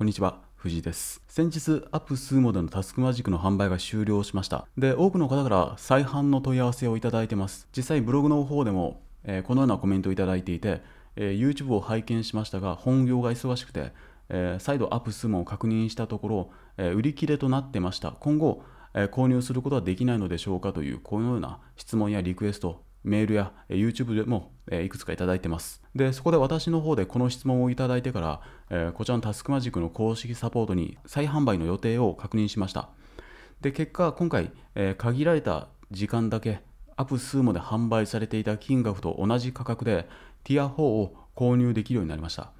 こんにちは。藤井です。先日、アップスーモでのタスクマジックの販売が終了しました。で、多くの方から再販の問い合わせをいただいてます。実際、ブログの方でも、えー、このようなコメントをいただいていて、えー、YouTube を拝見しましたが、本業が忙しくて、えー、再度アップスーモを確認したところ、え売り切れとなってました。今後、え購入することはできないのでしょうかという、このような質問やリクエスト、メールや YouTube でもいくつかいただいてます。で、そこで私の方でこの質問をいただいてから、えこちらのタスクマジックの公式サポートに再販売の予定を確認しました。で、結果、今回、え限られた時間だけ、アプスーで販売されていた金額と同じ価格で、ティア4を購入できるようになりました。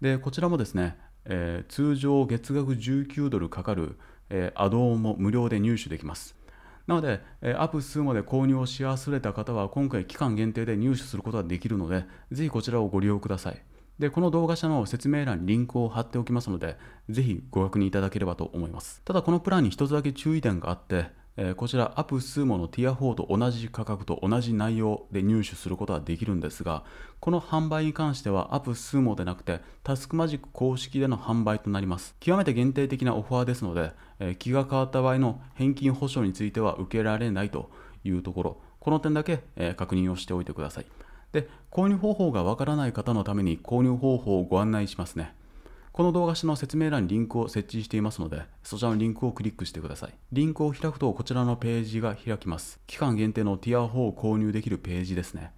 で、こちらもですね、えー、通常月額19ドルかかる、えー、アドオンも無料で入手できます。なので、えアップ数まで購入をし忘れた方は、今回期間限定で入手することができるので、ぜひこちらをご利用ください。で、この動画社の説明欄にリンクを貼っておきますので、ぜひご確認いただければと思います。ただ、このプランに一つだけ注意点があって、えこちらアップスーモのティア4と同じ価格と同じ内容で入手することはできるんですがこの販売に関してはアプスーモでなくてタスクマジック公式での販売となります極めて限定的なオファーですので、え気が変わった場合の返金保証については受けられないというところこの点だけ、え確認をしておいてくださいで購入方法がわからない方のために購入方法をご案内しますねこの動画下の説明欄にリンクを設置していますので、そちらのリンクをクリックしてください。リンクを開くとこちらのページが開きます。期間限定のティア4を購入できるページですね。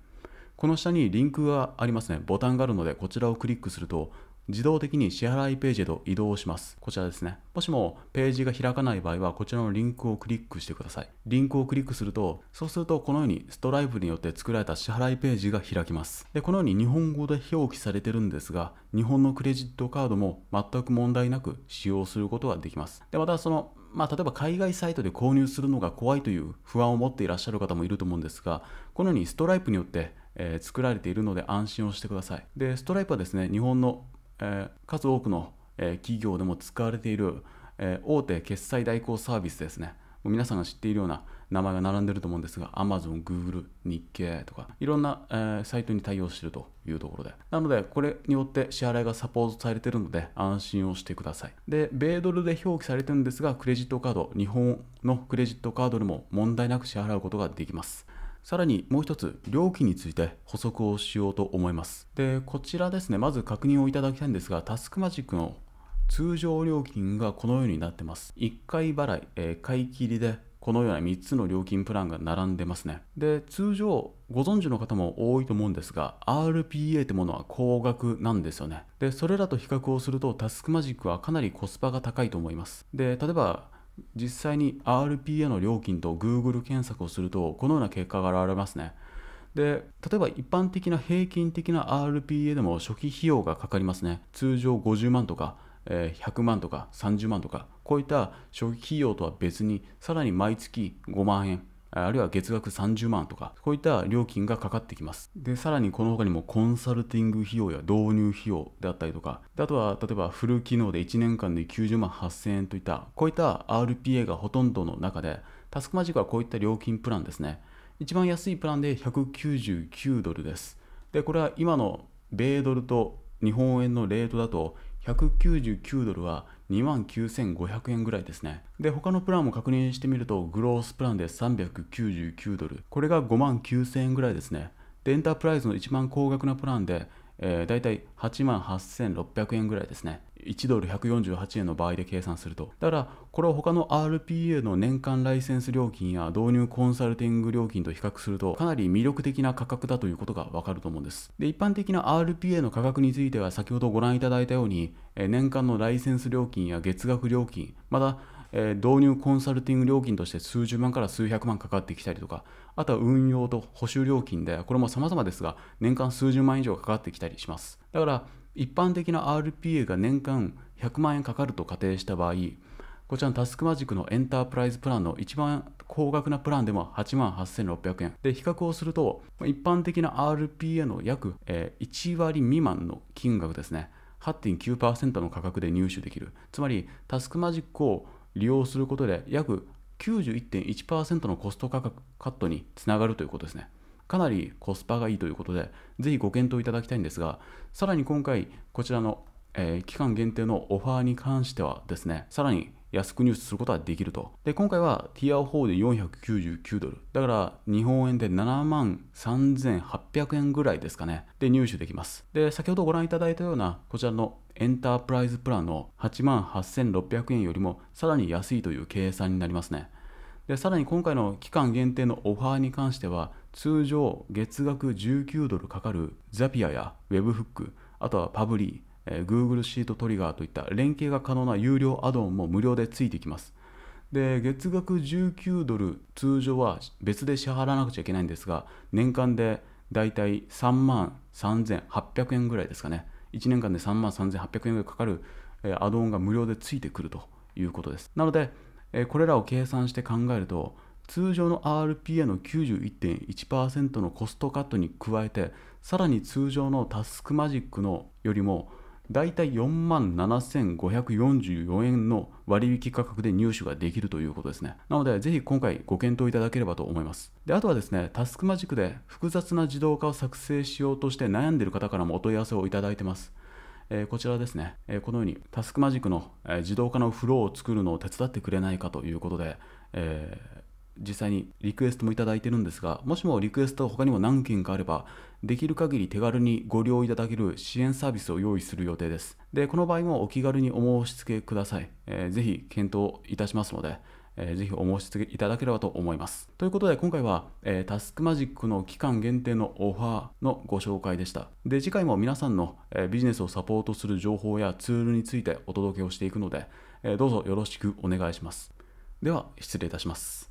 この下にリンクがありますね。ボタンがあるので、こちらをクリックすると、自動的に支払いページへと移動します。こちらですね。もしもページが開かない場合は、こちらのリンクをクリックしてください。リンクをクリックすると、そうするとこのようにストライプによって作られた支払いページが開きます。で、このように日本語で表記されてるんですが、日本のクレジットカードも全く問題なく使用することができます。で、またそのまあ、例えば海外サイトで購入するのが怖いという不安を持っていらっしゃる方もいると思うんですが、このようにストライプによって、えー、作られているので安心をしてください。で、ストライプはですね、日本のえ数多くの、え企業でも使われている、え大手決済代行サービスですね。もう皆さんが知っているような名前が並んでると思うんですが、Amazon、Google、日経とか、いろんな、えサイトに対応しているというところで。なので、これによって支払いがサポートされているので、安心をしてください。で、米ドルで表記されてるんですが、クレジットカード、日本のクレジットカードでも問題なく支払うことができます。さらにもう一つ、料金について補足をしようと思います。で、こちらですね、まず確認をいただきたいんですが、タスクマジックの通常料金がこのようになってます。1回払い、えー、買い切りでこのような3つの料金プランが並んでますね。で、通常、ご存知の方も多いと思うんですが、RPA ってものは高額なんですよね。で、それらと比較をすると、タスクマジックはかなりコスパが高いと思います。で、例えば、実際に RPA の料金と Google 検索をするとこのような結果が現れますねで例えば一般的な平均的な RPA でも初期費用がかかりますね通常50万とか100万とか30万とかこういった初期費用とは別にさらに毎月5万円あるいは月額30万とか、こういった料金がかかってきます。で、さらにこの他にもコンサルティング費用や導入費用であったりとか、であとは例えばフル機能で1年間で90万8000円といった、こういった RPA がほとんどの中で、タスクマジックはこういった料金プランですね。一番安いプランで199ドルです。で、これは今の米ドルと日本円のレートだと199ドルは29,500円ぐらいですね。で、他のプランも確認してみると、グロースプランで399ドル。これが59,000円ぐらいですね。で、エンタープライズの一番高額なプランで、えー、大体8万8600円ぐらいですね。1ドル148円の場合で計算すると。だから、これを他の RPA の年間ライセンス料金や導入コンサルティング料金と比較すると、かなり魅力的な価格だということがわかると思うんです。で、一般的な RPA の価格については、先ほどご覧いただいたように、年間のライセンス料金や月額料金、また、導入コンサルティング料金として数十万から数百万かかってきたりとか、あとは運用と補修料金で、これも様々ですが、年間数十万以上かかってきたりします。だから、一般的な RPA が年間100万円かかると仮定した場合こちらのタスクマジックのエンタープライズプランの一番高額なプランでも8万8600円。で、比較をすると、一般的な RPA の約1割未満の金額ですね。8.9%の価格で入手できる。つまり、タスクマジックを利用することで約91.1%のコストカカットにつながるということですね。かなりコスパがいいということで、ぜひご検討いただきたいんですが、さらに今回、こちらの、えー、期間限定のオファーに関してはですね、さらに安く入手することはできると。で、今回は t r 4で499ドル。だから、日本円で7万3800円ぐらいですかね。で、入手できます。で、先ほどご覧いただいたような、こちらのエンタープライズプランの8万8600円よりもさらに安いという計算になりますね。で、さらに今回の期間限定のオファーに関しては、通常月額19ドルかかるザピアや Webhook あとはパブリー、えー、Google シートトリガーといった連携が可能な有料アドオンも無料でついてきますで月額19ドル通常は別で支払わなくちゃいけないんですが年間でだいたい3万3800円ぐらいですかね1年間で3万3800円ぐらいかかるアドオンが無料でついてくるということですなのでこれらを計算して考えると通常の RPA の91.1%のコストカットに加えてさらに通常のタスクマジックのよりもだいたい4万7544円の割引価格で入手ができるということですね。なので、ぜひ今回ご検討いただければと思います。で、あとはですね、タスクマジックで複雑な自動化を作成しようとして悩んでいる方からもお問い合わせをいただいてます。えこちらですね、えこのようにタスクマジックの、え自動化のフローを作るのを手伝ってくれないかということで、えー実際にリクエストもいただいてるんですが、もしもリクエスト他にも何件かあれば、できる限り手軽にご利用いただける支援サービスを用意する予定です。で、この場合もお気軽にお申し付けください。えー、ぜひ検討いたしますので、えー、ぜひお申し付けいただければと思います。ということで今回は、えー、タスクマジックの期間限定のオファーのご紹介でした。で、次回も皆さんの、えー、ビジネスをサポートする情報やツールについてお届けをしていくので、えー、どうぞよろしくお願いします。では失礼いたします。